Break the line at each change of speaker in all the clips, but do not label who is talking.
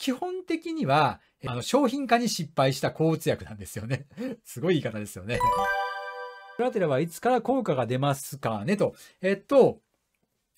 基本的には、あの、商品化に失敗した抗うつ薬なんですよね。すごい言い方ですよね。ストラテラはいつから効果が出ますかねと。えっと、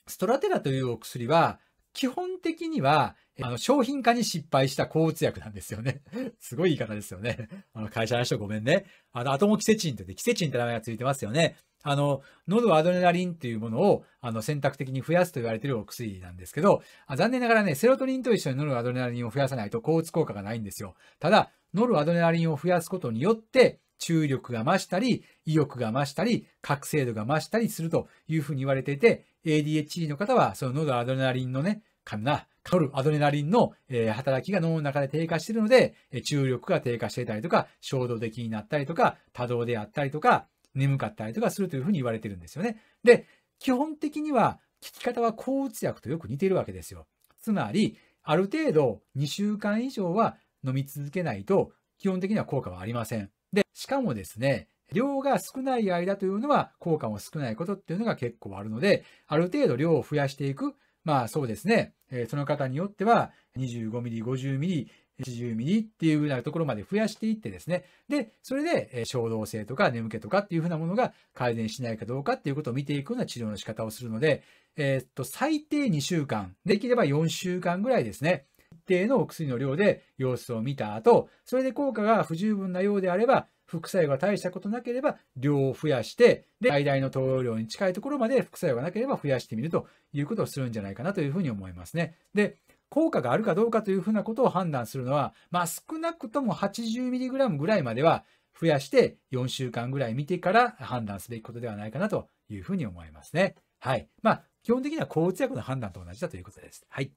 ストラテラというお薬は、基本的には、あの、商品化に失敗した抗うつ薬なんですよね。すごい言い方ですよね。あの、会社の人ごめんね。あの、アトモキセチンって言って、キセチンって名前がついてますよね。あの、ノルアドレナリンっていうものを、あの、選択的に増やすと言われているお薬なんですけど、あ残念ながらね、セロトニンと一緒にノルアドレナリンを増やさないと抗うつ効果がないんですよ。ただ、ノルアドレナリンを増やすことによって、注意力が増したり、意欲が増したり、覚醒度が増したりするというふうに言われていて、ADHD の方は、そのノルアドレナリンのね、かな、カルアドレナリンの、えー、働きが脳の中で低下しているので、えー、注力が低下していたりとか、衝動的になったりとか、多動であったりとか、眠かったりとかするというふうに言われてるんですよね。で、基本的には効き方は抗うつ薬とよく似ているわけですよ。つまり、ある程度2週間以上は飲み続けないと基本的には効果はありません。で、しかもですね、量が少ない間というのは効果も少ないことっていうのが結構あるので、ある程度量を増やしていく。まあそうですね。えー、その方によっては2 5ミリ、50mm、80ミリっていうふうなところまで増やしていってですね、で、それで衝動性とか眠気とかっていうふうなものが改善しないかどうかっていうことを見ていくような治療の仕方をするので、えー、っと、最低2週間、できれば4週間ぐらいですね、一定のお薬の量で様子を見た後、それで効果が不十分なようであれば、副作用が大したことなければ量を増やして、で、最大の投与量に近いところまで副作用がなければ増やしてみるということをするんじゃないかなというふうに思いますね。で、効果があるかどうかというふうなことを判断するのは、まあ、少なくとも 80mg ぐらいまでは増やして4週間ぐらい見てから判断すべきことではないかなというふうに思いますね。はい。まあ、基本的には抗うつ薬の判断と同じだということです。はい。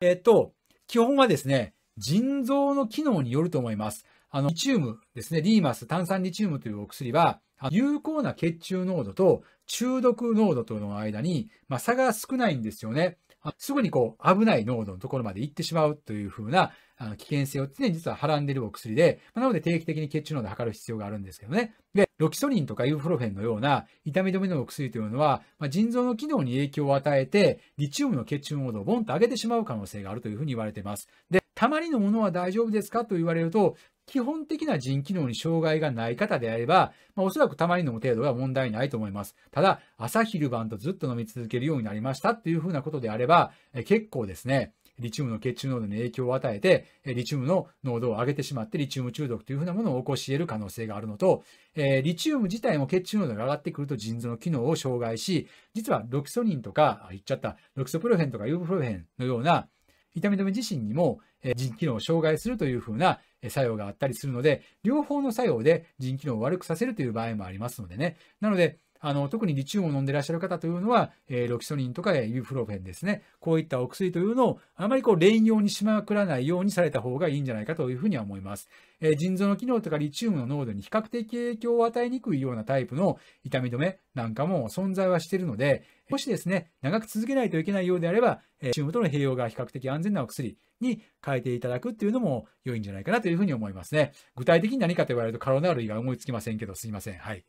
えっと、基本はですね、腎臓の機能によると思います。あの、リチウムですね、リーマス、炭酸リチウムというお薬は、有効な血中濃度と中毒濃度との間に、まあ、差が少ないんですよね。すぐにこう危ない濃度のところまで行ってしまうというふうな危険性を常に実ははらんでいるお薬で、なので定期的に血中濃度を測る必要があるんですけどね。で、ロキソニンとかイブフロフェンのような痛み止めのお薬というのは、まあ、腎臓の機能に影響を与えて、リチウムの血中濃度をボンと上げてしまう可能性があるというふうに言われています。で、たまりのものは大丈夫ですかと言われると、基本的な腎機能に障害がない方であれば、まあ、おそらくたまに飲む程度は問題ないと思います。ただ、朝昼晩とずっと飲み続けるようになりましたっていうふうなことであれば、え結構ですね、リチウムの血中濃度に影響を与えて、リチウムの濃度を上げてしまって、リチウム中毒というふうなものを起こし得る可能性があるのと、えリチウム自体も血中濃度が上がってくると腎臓の機能を障害し、実はロキソニンとか、あ、言っちゃった、ロキソプロフェンとかユーブプロフェンのような、痛み止め自身にも腎機能を障害するというふうな作用があったりするので、両方の作用で腎機能を悪くさせるという場合もありますのでね。なので、あの、特にリチウムを飲んでらっしゃる方というのは、えー、ロキソニンとかエビフロフェンですね。こういったお薬というのを、あまりこう、連用にしまくらないようにされた方がいいんじゃないかというふうには思います。えー、腎臓の機能とかリチウムの濃度に比較的影響を与えにくいようなタイプの痛み止めなんかも存在はしているので、もしですね、長く続けないといけないようであれば、えリチウムとの併用が比較的安全なお薬、に変えていただくっていうのも良いんじゃないかなというふうに思いますね。具体的に何かと言われるとカロナー類が思いつきませんけど、すいません。はい。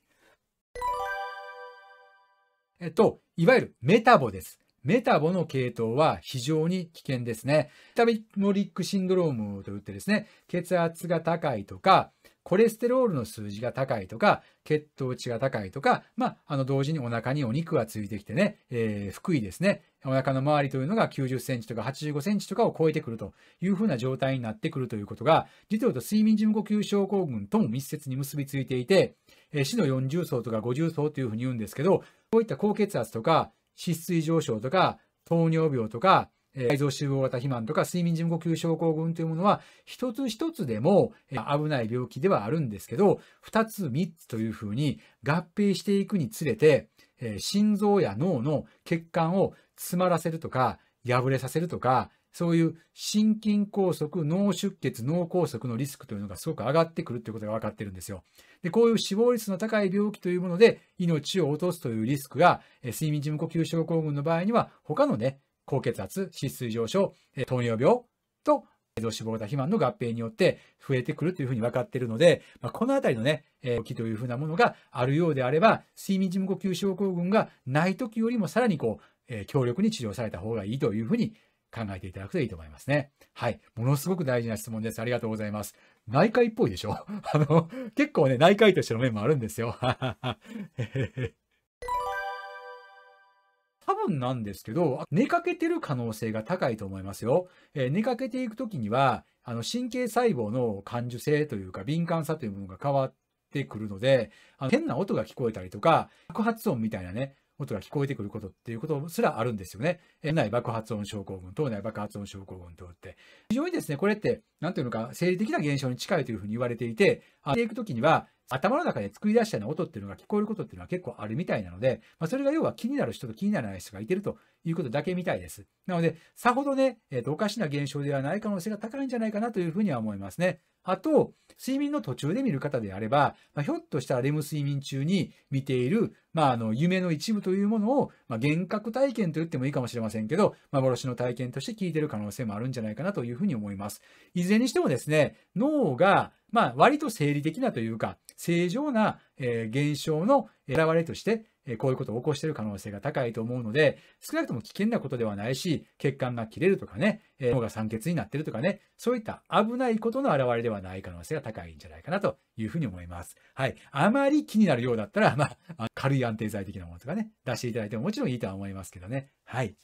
えっと、いわゆるメタボです。メタボの系統は非常に危険ですね。メタボリックシンドロームといってですね、血圧が高いとか、コレステロールの数字が高いとか、血糖値が高いとか、まあ、あの、同時にお腹にお肉がついてきてね、えー、腹囲ですね、お腹の周りというのが90センチとか85センチとかを超えてくるというふうな状態になってくるということが、実はと睡眠時無呼吸症候群とも密接に結びついていて、えー、死の40層とか50層というふうに言うんですけど、こういった高血圧とか、脂質異常症とか、糖尿病とか、内臓脂肪型肥満とか睡眠時無呼吸症候群というものは、一つ一つでも危ない病気ではあるんですけど、二つ三つというふうに合併していくにつれて、心臓や脳の血管を詰まらせるとか、破れさせるとか、そういう心筋梗塞、脳出血、脳梗塞のリスクというのがすごく上がってくるということが分かってるんですよ。で、こういう死亡率の高い病気というもので命を落とすというリスクが、睡眠時無呼吸症候群の場合には他のね、高血圧、脂質異常症、糖尿病と脂肪型肥満の合併によって増えてくるというふうに分かっているので、まあ、このあたりのね、えー、というふうなものがあるようであれば、睡眠時無呼吸症候群がない時よりもさらにこう、えー、強力に治療された方がいいというふうに考えていただくといいと思いますね。はい。ものすごく大事な質問です。ありがとうございます。内科医っぽいでしょ あの、結構ね、内科医としての面もあるんですよ。多分なんですけど、寝かけてる可能性が高いと思いますよ。えー、寝かけていくときには、あの神経細胞の感受性というか敏感さというものが変わってくるので、あの変な音が聞こえたりとか、爆発音みたいなね、音が聞こえてくることっていうことすらあるんですよね。内爆発音症候群等内爆発音症候群等って。非常にですね、これって、なんていうのか、生理的な現象に近いというふうに言われていて、あっていくときには、頭の中で作り出したような音っていうのが聞こえることっていうのは結構あるみたいなので、まあ、それが要は気になる人と気にならない人がいてるということだけみたいです。なので、さほどね、えー、とおかしな現象ではない可能性が高いんじゃないかなというふうには思いますね。あと、睡眠の途中で見る方であれば、まあ、ひょっとしたらレム睡眠中に見ている、まあ、あの、夢の一部というものを、まあ、幻覚体験と言ってもいいかもしれませんけど、幻の体験として聞いてる可能性もあるんじゃないかなというふうに思います。いずれにしてもですね、脳が、まあ、割と生理的なというか、正常な、えー、現象の現れとして、えこういうことを起こしている可能性が高いと思うので、少なくとも危険なことではないし、血管が切れるとかね、え脳が酸欠になってるとかね、そういった危ないことの表れではない可能性が高いんじゃないかなというふうに思います。はい。あまり気になるようだったら、まあ、軽い安定剤的なものとかね、出していただいてももちろんいいとは思いますけどね。はい。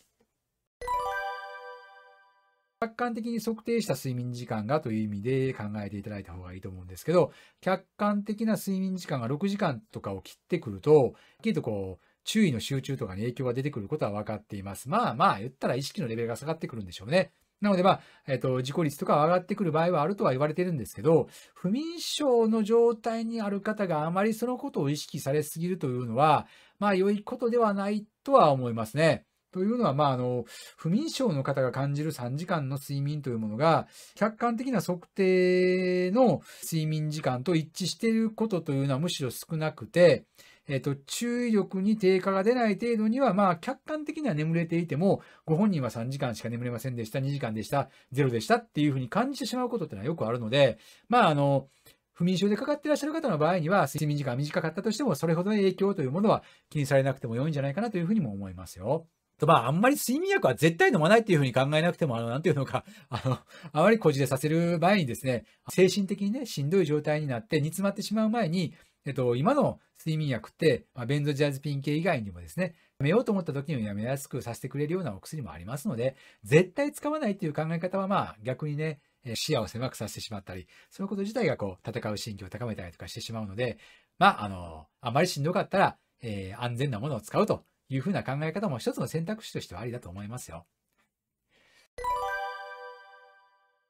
客観的に測定した睡眠時間がという意味で考えていただいた方がいいと思うんですけど、客観的な睡眠時間が6時間とかを切ってくると、きっとこう、注意の集中とかに影響が出てくることは分かっています。まあまあ、言ったら意識のレベルが下がってくるんでしょうね。なので、まあ、えっ、ー、と、事故率とか上がってくる場合はあるとは言われてるんですけど、不眠症の状態にある方があまりそのことを意識されすぎるというのは、まあ、良いことではないとは思いますね。というのは、まあ、あの、不眠症の方が感じる3時間の睡眠というものが、客観的な測定の睡眠時間と一致していることというのはむしろ少なくて、えっ、と、注意力に低下が出ない程度には、まあ、客観的には眠れていても、ご本人は3時間しか眠れませんでした、2時間でした、0でしたっていうふうに感じてしまうことってのはよくあるので、まあ、あの、不眠症でかかっていらっしゃる方の場合には、睡眠時間が短かったとしても、それほどの影響というものは気にされなくても良いんじゃないかなというふうにも思いますよ。と、まあ、あんまり睡眠薬は絶対飲まないっていうふうに考えなくても、あの、なんていうのか、あの、あまりこじれさせる前にですね、精神的にね、しんどい状態になって煮詰まってしまう前に、えっと、今の睡眠薬って、まあ、ベンゾジアズピン系以外にもですね、やめようと思った時にやめやすくさせてくれるようなお薬もありますので、絶対使わないっていう考え方は、まあ、逆にね、視野を狭くさせてしまったり、そういうこと自体がこう、戦う心境を高めたりとかしてしまうので、まあ、あの、あまりしんどかったら、えー、安全なものを使うというふうな考え方も一つの選択肢としてはありだと思いますよ。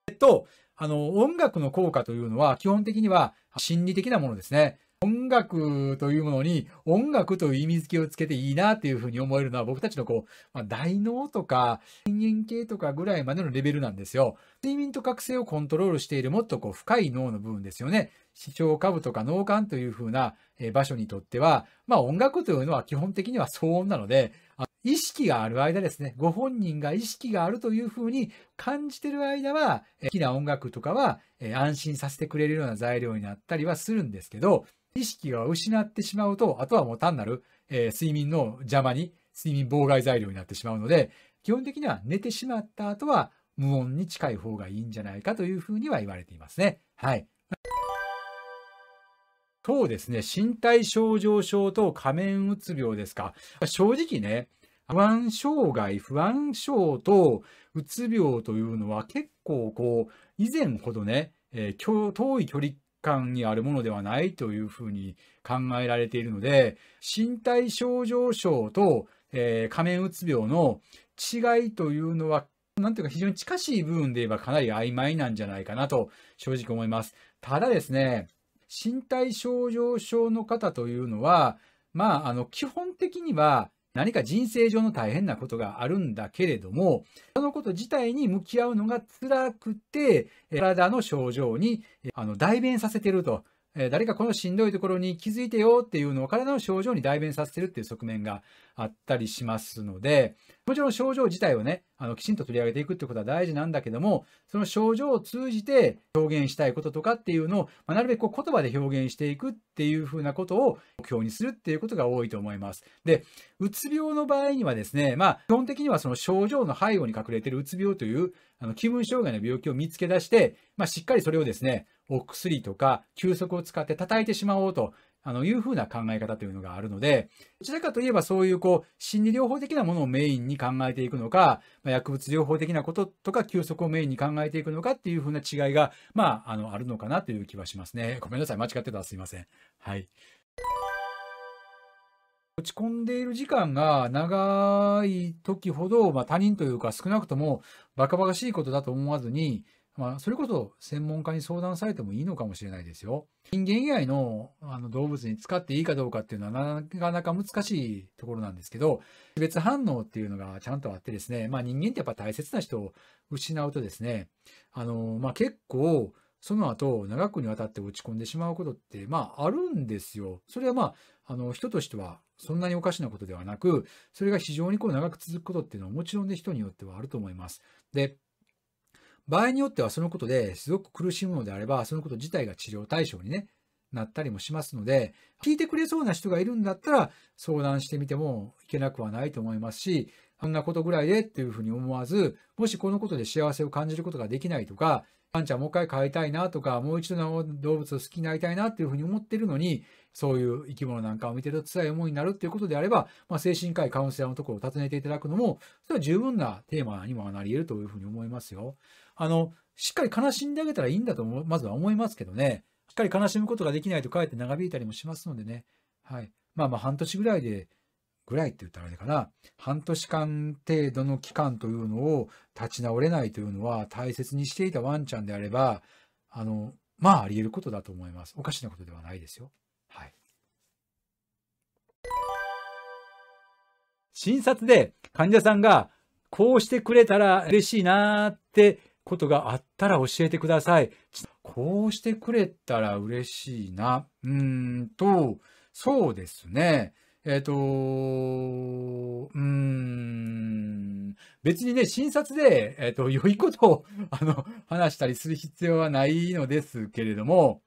えっと、あの、音楽の効果というのは基本的には心理的なものですね。音音楽というものに音楽という意味付けをつけていいなっていうふうに思えるのは僕たちのこう、まあ、大脳とか人間系とかぐらいまでのレベルなんですよ。睡眠と覚醒をコントロールしているもっとこう深い脳の部分ですよね。視聴下部とか脳幹というふうな場所にとっては、まあ音楽というのは基本的には騒音なので、意識がある間ですね、ご本人が意識があるというふうに感じてる間は、好きな音楽とかは安心させてくれるような材料になったりはするんですけど、意識識が失ってしまうと、あとはもう単なる、えー、睡眠の邪魔に、睡眠妨害材料になってしまうので、基本的には寝てしまった後は無音に近い方がいいんじゃないかというふうには言われていますね。はい。そうですね。身体症状症と仮面うつ病ですか。正直ね、不安障害、不安症とうつ病というのは結構こう、以前ほどね、えー、遠い距離間にあるものではないというふうに考えられているので、身体症状症と、えー、仮面うつ病の違いというのは、何んていうか非常に近しい部分で言えばかなり曖昧なんじゃないかなと正直思います。ただですね、身体症状症の方というのは、まあ、あの、基本的には何か人生上の大変なことがあるんだけれども、そのこと自体に向き合うのが辛くて、体の症状にあの代弁させてると。え誰かこのしんどいところに気づいてよっていうのを体の症状に代弁させてるっていう側面があったりしますので、もちろん症状自体をね、あの、きちんと取り上げていくってことは大事なんだけども、その症状を通じて表現したいこととかっていうのを、まあ、なるべくこう言葉で表現していくっていうふうなことを目標にするっていうことが多いと思います。で、うつ病の場合にはですね、まあ、基本的にはその症状の背後に隠れてるうつ病という、あの、気分障害の病気を見つけ出して、まあ、しっかりそれをですね、お薬とか休息を使って叩いてしまおうとあのいうふうな考え方というのがあるので、どちらかといえばそういうこう心理療法的なものをメインに考えていくのか、ま薬物療法的なこととか休息をメインに考えていくのかっていうふうな違いが、まあ、あの、あるのかなという気はしますね。ごめんなさい。間違ってたらすいません。はい。落ち込んでいる時間が長い時ほど、まあ、他人というか少なくともバカバカしいことだと思わずに、まあ、それこそ専門家に相談されてもいいのかもしれないですよ。人間以外のあの動物に使っていいかどうかっていうのはなかなか難しいところなんですけど、別反応っていうのがちゃんとあってですね、まあ人間ってやっぱ大切な人を失うとですね、あの、まあ結構、その後、長くにわたって落ち込んでしまうことって、まあ、あるんですよ。それはまあ、あの、人としては、そんなにおかしなことではなく、それが非常にこう長く続くことっていうのは、もちろんで人によってはあると思います。で、場合によってはそのことですごく苦しむのであれば、そのこと自体が治療対象にね、なったりもしますので、聞いてくれそうな人がいるんだったら相談してみてもいけなくはないと思いますし、あんなことぐらいでっていうふうに思わず、もしこのことで幸せを感じることができないとか、ワンちゃんもう一回飼いたいなとか、もう一度動物を好きになりたいなっていうふうに思ってるのに、そういう生き物なんかを見てると辛い思いになるっていうことであれば、まあ、精神科医、カウンセラーのところを訪ねていただくのも、それは十分なテーマにもなり得るというふうに思いますよ。あの、しっかり悲しんであげたらいいんだと、まずは思いますけどね。しっかり悲しむことができないとかえって長引いたりもしますのでね。はい。まあまあ半年ぐらいでぐらいって言ったらあれかな、半年間程度の期間というのを立ち直れないというのは大切にしていたワンちゃんであれば、あの、まああり得ることだと思います。おかしなことではないですよ。はい。診察で患者さんがこうしてくれたら嬉しいなーってことがあったら教えてください。こうしてくれたら嬉しいな。うーんと、そうですね。えっ、ー、とー、うん、別にね、診察で、えっ、ー、と、良いことを、あの、話したりする必要はないのですけれども、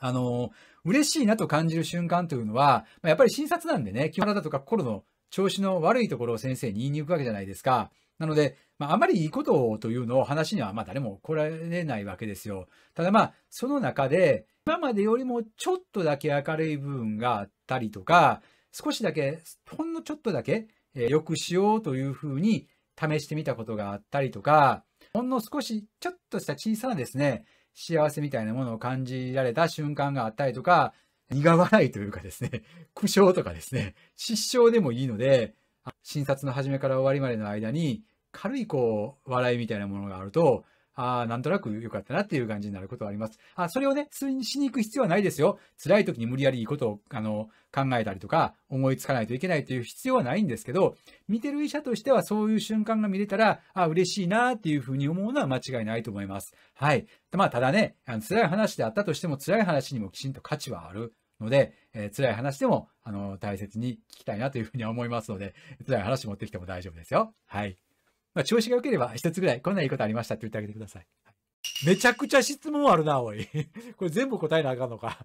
あの、嬉しいなと感じる瞬間というのは、まあ、やっぱり診察なんでね、体とか心の調子の悪いところを先生に言いに行くわけじゃないですか。なので、まあ、あまりいいことというのを話には、まあ、誰も来られないわけですよ。ただまあ、その中で、今までよりもちょっとだけ明るい部分があったりとか、少しだけ、ほんのちょっとだけ、えー、良くしようというふうに試してみたことがあったりとか、ほんの少し、ちょっとした小さなですね、幸せみたいなものを感じられた瞬間があったりとか、苦笑いというかですね、苦笑とかですね、失笑でもいいので、診察の始めから終わりまでの間に、軽いこう、笑いみたいなものがあると、ああ、なんとなく良かったなっていう感じになることはあります。あそれをね、通にしに行く必要はないですよ。辛い時に無理やりいいことをあの考えたりとか、思いつかないといけないという必要はないんですけど、見てる医者としてはそういう瞬間が見れたら、あ嬉しいなっていうふうに思うのは間違いないと思います。はい。まあ、ただね、あの辛い話であったとしても、辛い話にもきちんと価値はある。ので、えー、辛い話でも、あの、大切に聞きたいなというふうには思いますので、辛い話持ってきても大丈夫ですよ。はい。まあ、調子が良ければ一つぐらい、こんないいことありましたって言ってあげてください。めちゃくちゃ質問あるな、おい。これ全部答えなあかんのか